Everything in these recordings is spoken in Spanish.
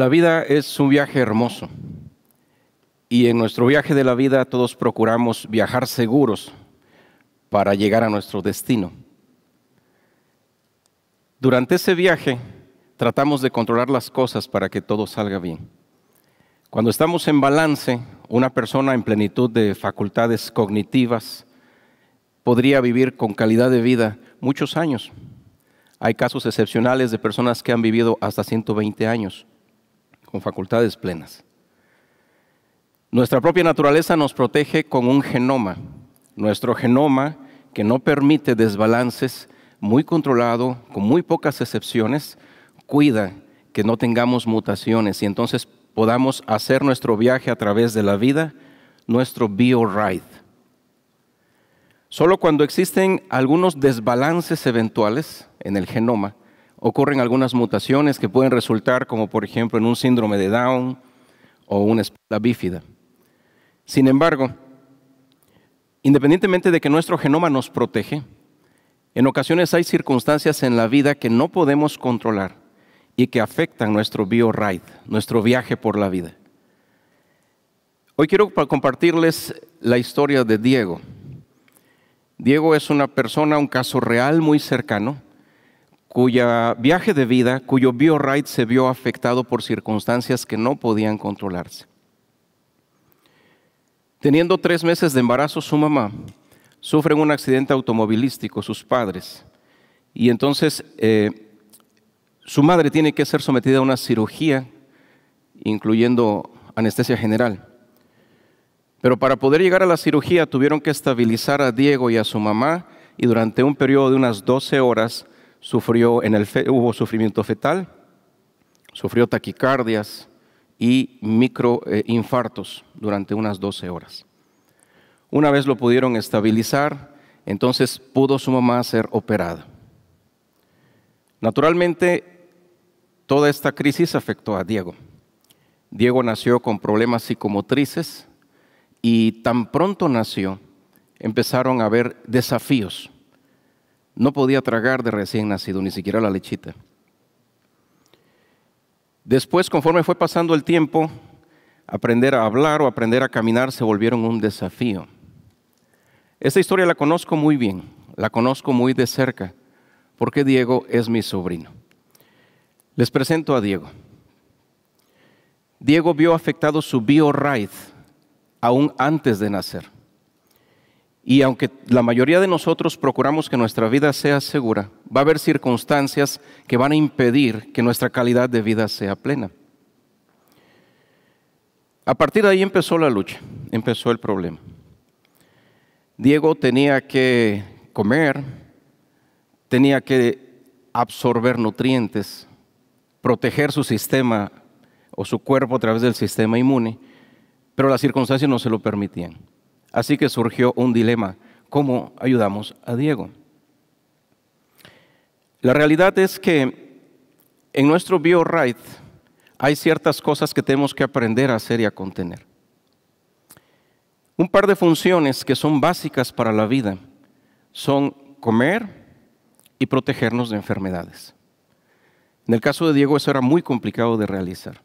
La vida es un viaje hermoso y en nuestro viaje de la vida todos procuramos viajar seguros para llegar a nuestro destino. Durante ese viaje tratamos de controlar las cosas para que todo salga bien. Cuando estamos en balance, una persona en plenitud de facultades cognitivas podría vivir con calidad de vida muchos años. Hay casos excepcionales de personas que han vivido hasta 120 años con facultades plenas. Nuestra propia naturaleza nos protege con un genoma, nuestro genoma que no permite desbalances, muy controlado, con muy pocas excepciones, cuida que no tengamos mutaciones y entonces podamos hacer nuestro viaje a través de la vida, nuestro bio-ride. Solo cuando existen algunos desbalances eventuales en el genoma, ocurren algunas mutaciones que pueden resultar como por ejemplo en un síndrome de Down o una espalda bífida. Sin embargo, independientemente de que nuestro genoma nos protege, en ocasiones hay circunstancias en la vida que no podemos controlar y que afectan nuestro bio-ride, nuestro viaje por la vida. Hoy quiero compartirles la historia de Diego. Diego es una persona, un caso real muy cercano, cuya viaje de vida, cuyo bio bioride se vio afectado por circunstancias que no podían controlarse. Teniendo tres meses de embarazo, su mamá sufre un accidente automovilístico, sus padres, y entonces eh, su madre tiene que ser sometida a una cirugía, incluyendo anestesia general. Pero para poder llegar a la cirugía tuvieron que estabilizar a Diego y a su mamá y durante un periodo de unas 12 horas sufrió hubo sufrimiento fetal, sufrió taquicardias y microinfartos eh, durante unas 12 horas. Una vez lo pudieron estabilizar, entonces pudo su mamá ser operada. Naturalmente, toda esta crisis afectó a Diego. Diego nació con problemas psicomotrices y tan pronto nació, empezaron a haber desafíos no podía tragar de recién nacido, ni siquiera la lechita. Después, conforme fue pasando el tiempo, aprender a hablar o aprender a caminar se volvieron un desafío. Esta historia la conozco muy bien, la conozco muy de cerca, porque Diego es mi sobrino. Les presento a Diego. Diego vio afectado su bio ride aún antes de nacer. Y aunque la mayoría de nosotros procuramos que nuestra vida sea segura, va a haber circunstancias que van a impedir que nuestra calidad de vida sea plena. A partir de ahí empezó la lucha, empezó el problema. Diego tenía que comer, tenía que absorber nutrientes, proteger su sistema o su cuerpo a través del sistema inmune, pero las circunstancias no se lo permitían. Así que surgió un dilema, ¿cómo ayudamos a Diego? La realidad es que en nuestro BioRight hay ciertas cosas que tenemos que aprender a hacer y a contener. Un par de funciones que son básicas para la vida son comer y protegernos de enfermedades. En el caso de Diego eso era muy complicado de realizar.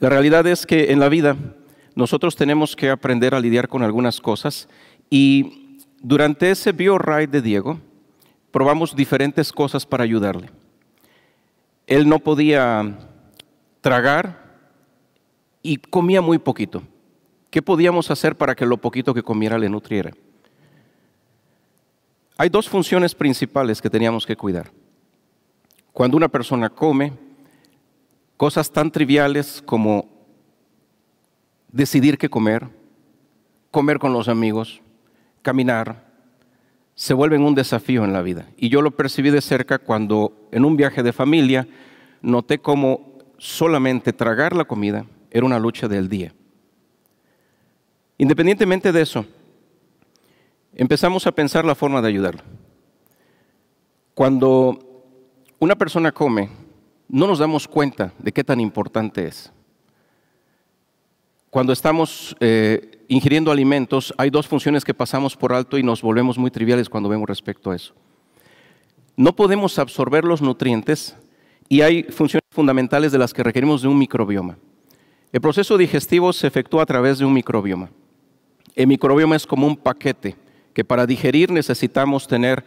La realidad es que en la vida nosotros tenemos que aprender a lidiar con algunas cosas y durante ese BioRide de Diego probamos diferentes cosas para ayudarle. Él no podía tragar y comía muy poquito. ¿Qué podíamos hacer para que lo poquito que comiera le nutriera? Hay dos funciones principales que teníamos que cuidar. Cuando una persona come, cosas tan triviales como decidir qué comer, comer con los amigos, caminar, se vuelven un desafío en la vida. Y yo lo percibí de cerca cuando en un viaje de familia noté cómo solamente tragar la comida era una lucha del día. Independientemente de eso, empezamos a pensar la forma de ayudarlo. Cuando una persona come, no nos damos cuenta de qué tan importante es cuando estamos eh, ingiriendo alimentos, hay dos funciones que pasamos por alto y nos volvemos muy triviales cuando vemos respecto a eso. No podemos absorber los nutrientes y hay funciones fundamentales de las que requerimos de un microbioma. El proceso digestivo se efectúa a través de un microbioma. El microbioma es como un paquete que para digerir necesitamos tener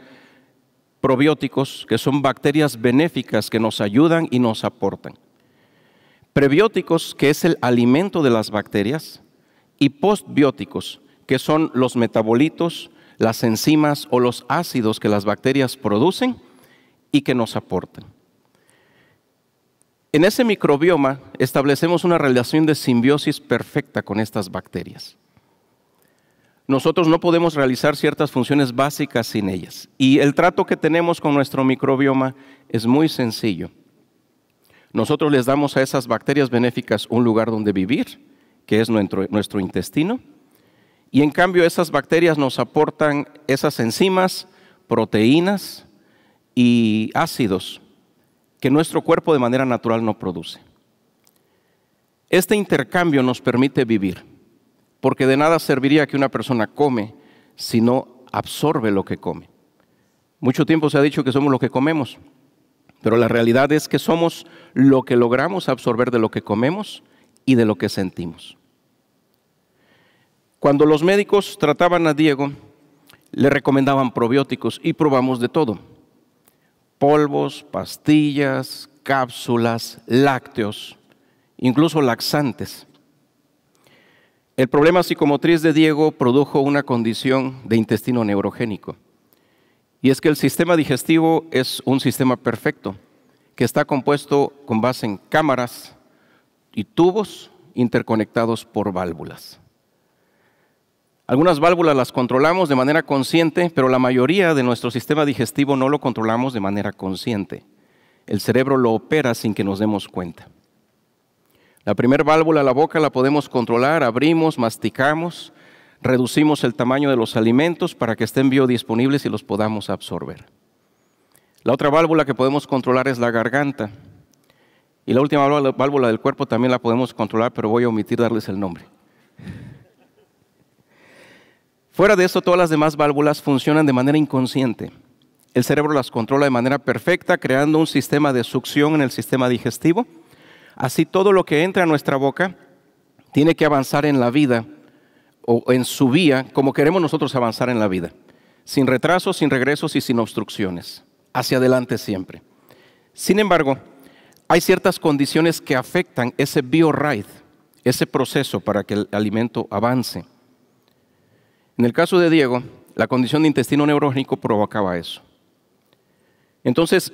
probióticos, que son bacterias benéficas que nos ayudan y nos aportan prebióticos, que es el alimento de las bacterias, y postbióticos, que son los metabolitos, las enzimas o los ácidos que las bacterias producen y que nos aportan. En ese microbioma establecemos una relación de simbiosis perfecta con estas bacterias. Nosotros no podemos realizar ciertas funciones básicas sin ellas. Y el trato que tenemos con nuestro microbioma es muy sencillo. Nosotros les damos a esas bacterias benéficas un lugar donde vivir, que es nuestro, intestino, y en cambio esas bacterias nos aportan esas enzimas, proteínas y ácidos que nuestro cuerpo de manera natural no produce. Este intercambio nos permite vivir, porque de nada serviría que una persona come si no absorbe lo que come. Mucho tiempo se ha dicho que somos lo que comemos. Pero la realidad es que somos lo que logramos absorber de lo que comemos y de lo que sentimos. Cuando los médicos trataban a Diego, le recomendaban probióticos y probamos de todo. Polvos, pastillas, cápsulas, lácteos, incluso laxantes. El problema psicomotriz de Diego produjo una condición de intestino neurogénico y es que el sistema digestivo es un sistema perfecto, que está compuesto con base en cámaras y tubos interconectados por válvulas. Algunas válvulas las controlamos de manera consciente, pero la mayoría de nuestro sistema digestivo no lo controlamos de manera consciente. El cerebro lo opera sin que nos demos cuenta. La primera válvula, la boca, la podemos controlar, abrimos, masticamos, reducimos el tamaño de los alimentos para que estén biodisponibles y los podamos absorber. La otra válvula que podemos controlar es la garganta. Y la última válvula del cuerpo también la podemos controlar, pero voy a omitir darles el nombre. Fuera de eso, todas las demás válvulas funcionan de manera inconsciente. El cerebro las controla de manera perfecta, creando un sistema de succión en el sistema digestivo. Así todo lo que entra a nuestra boca tiene que avanzar en la vida o en su vía como queremos nosotros avanzar en la vida, sin retrasos, sin regresos y sin obstrucciones, hacia adelante siempre. Sin embargo, hay ciertas condiciones que afectan ese bioride, ese proceso para que el alimento avance. En el caso de Diego, la condición de intestino neurógico provocaba eso. Entonces,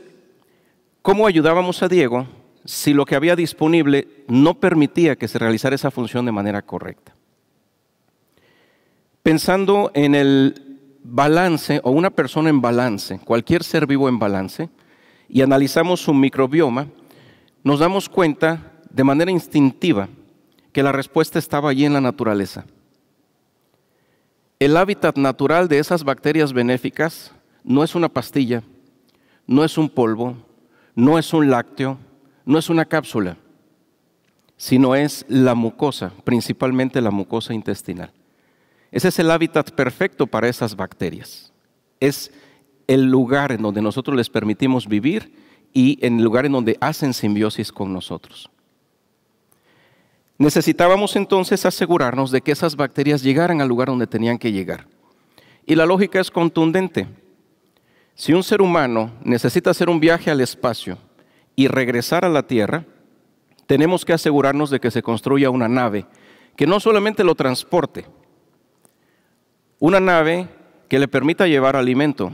¿cómo ayudábamos a Diego si lo que había disponible no permitía que se realizara esa función de manera correcta? Pensando en el balance o una persona en balance, cualquier ser vivo en balance, y analizamos su microbioma, nos damos cuenta de manera instintiva que la respuesta estaba allí en la naturaleza. El hábitat natural de esas bacterias benéficas no es una pastilla, no es un polvo, no es un lácteo, no es una cápsula, sino es la mucosa, principalmente la mucosa intestinal. Ese es el hábitat perfecto para esas bacterias. Es el lugar en donde nosotros les permitimos vivir y en el lugar en donde hacen simbiosis con nosotros. Necesitábamos entonces asegurarnos de que esas bacterias llegaran al lugar donde tenían que llegar. Y la lógica es contundente. Si un ser humano necesita hacer un viaje al espacio y regresar a la Tierra, tenemos que asegurarnos de que se construya una nave que no solamente lo transporte, una nave que le permita llevar alimento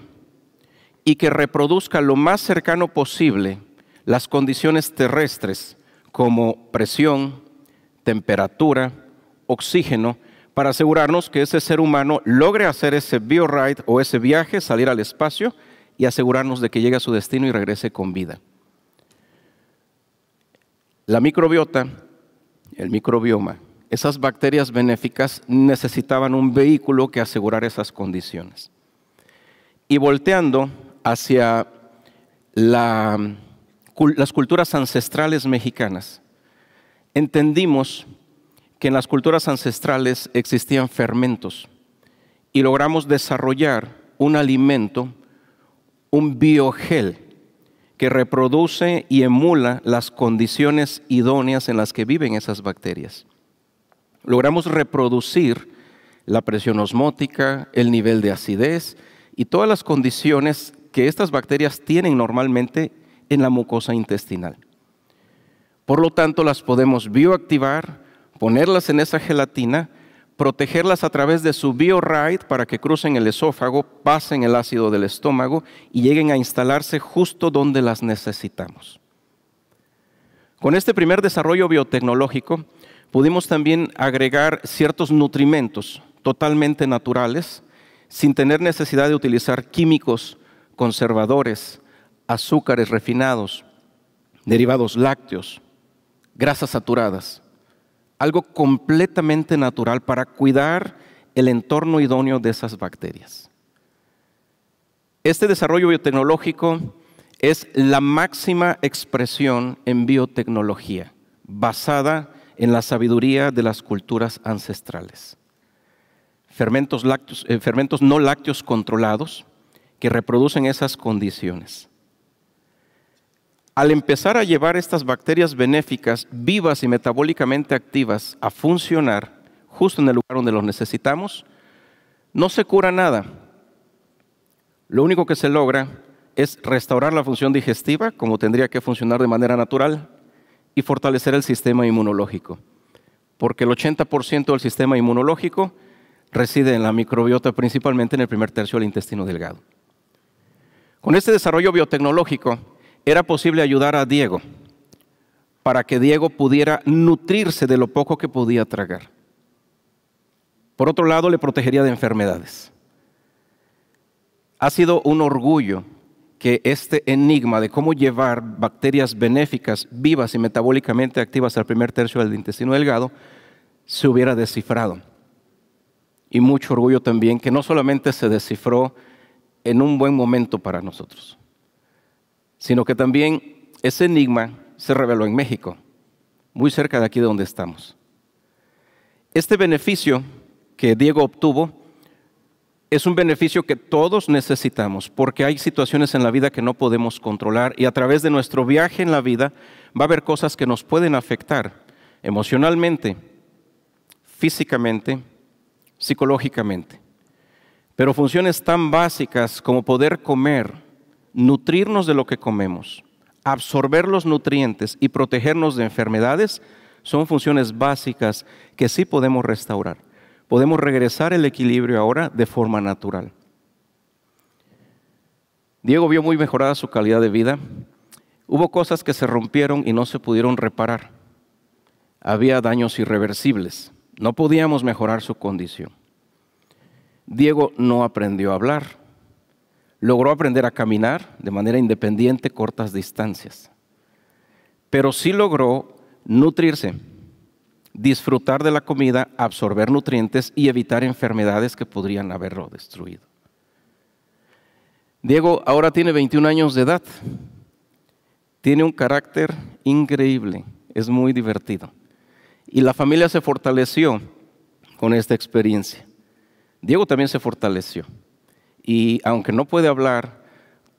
y que reproduzca lo más cercano posible las condiciones terrestres como presión, temperatura, oxígeno, para asegurarnos que ese ser humano logre hacer ese bioride o ese viaje, salir al espacio y asegurarnos de que llegue a su destino y regrese con vida. La microbiota, el microbioma, esas bacterias benéficas necesitaban un vehículo que asegurara esas condiciones. Y volteando hacia las culturas ancestrales mexicanas, entendimos que en las culturas ancestrales existían fermentos y logramos desarrollar un alimento, un biogel, que reproduce y emula las condiciones idóneas en las que viven esas bacterias. Logramos reproducir la presión osmótica, el nivel de acidez y todas las condiciones que estas bacterias tienen normalmente en la mucosa intestinal. Por lo tanto, las podemos bioactivar, ponerlas en esa gelatina, protegerlas a través de su BioRide para que crucen el esófago, pasen el ácido del estómago y lleguen a instalarse justo donde las necesitamos. Con este primer desarrollo biotecnológico, Pudimos también agregar ciertos nutrimentos totalmente naturales, sin tener necesidad de utilizar químicos, conservadores, azúcares refinados, derivados lácteos, grasas saturadas. Algo completamente natural para cuidar el entorno idóneo de esas bacterias. Este desarrollo biotecnológico es la máxima expresión en biotecnología, basada en la sabiduría de las culturas ancestrales. Eh, fermentos, no lácteos controlados que reproducen esas condiciones. Al empezar a llevar estas bacterias benéficas vivas y metabólicamente activas a funcionar justo en el lugar donde los necesitamos, no se cura nada. Lo único que se logra es restaurar la función digestiva como tendría que funcionar de manera natural, y fortalecer el sistema inmunológico, porque el 80% del sistema inmunológico reside en la microbiota, principalmente en el primer tercio del intestino delgado. Con este desarrollo biotecnológico era posible ayudar a Diego para que Diego pudiera nutrirse de lo poco que podía tragar. Por otro lado, le protegería de enfermedades. Ha sido un orgullo que este enigma de cómo llevar bacterias benéficas vivas y metabólicamente activas al primer tercio del intestino delgado se hubiera descifrado. Y mucho orgullo también que no solamente se descifró en un buen momento para nosotros, sino que también ese enigma se reveló en México, muy cerca de aquí de donde estamos. Este beneficio que Diego obtuvo es un beneficio que todos necesitamos, porque hay situaciones en la vida que no podemos controlar y a través de nuestro viaje en la vida va a haber cosas que nos pueden afectar emocionalmente, físicamente, psicológicamente. Pero funciones tan básicas como poder comer, nutrirnos de lo que comemos, absorber los nutrientes y protegernos de enfermedades son funciones básicas que sí podemos restaurar podemos regresar el equilibrio ahora de forma natural. Diego vio muy mejorada su calidad de vida. Hubo cosas que se rompieron y no se pudieron reparar. Había daños irreversibles. No podíamos mejorar su condición. Diego no aprendió a hablar. Logró aprender a caminar de manera independiente cortas distancias. Pero sí logró nutrirse disfrutar de la comida, absorber nutrientes y evitar enfermedades que podrían haberlo destruido. Diego ahora tiene 21 años de edad. Tiene un carácter increíble, es muy divertido. Y la familia se fortaleció con esta experiencia. Diego también se fortaleció. Y aunque no puede hablar,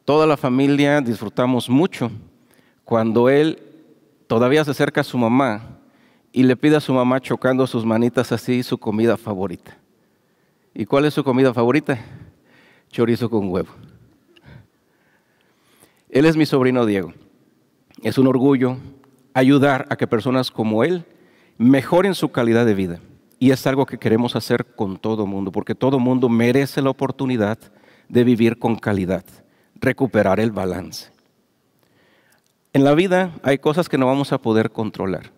toda la familia disfrutamos mucho cuando él todavía se acerca a su mamá y le pide a su mamá chocando sus manitas así su comida favorita. ¿Y cuál es su comida favorita? Chorizo con huevo. Él es mi sobrino Diego. Es un orgullo ayudar a que personas como él mejoren su calidad de vida. Y es algo que queremos hacer con todo mundo, porque todo mundo merece la oportunidad de vivir con calidad, recuperar el balance. En la vida hay cosas que no vamos a poder controlar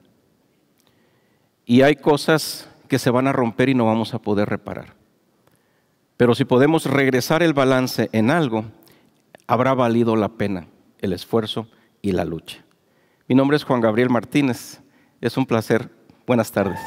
y hay cosas que se van a romper y no vamos a poder reparar. Pero si podemos regresar el balance en algo, habrá valido la pena el esfuerzo y la lucha. Mi nombre es Juan Gabriel Martínez. Es un placer. Buenas tardes.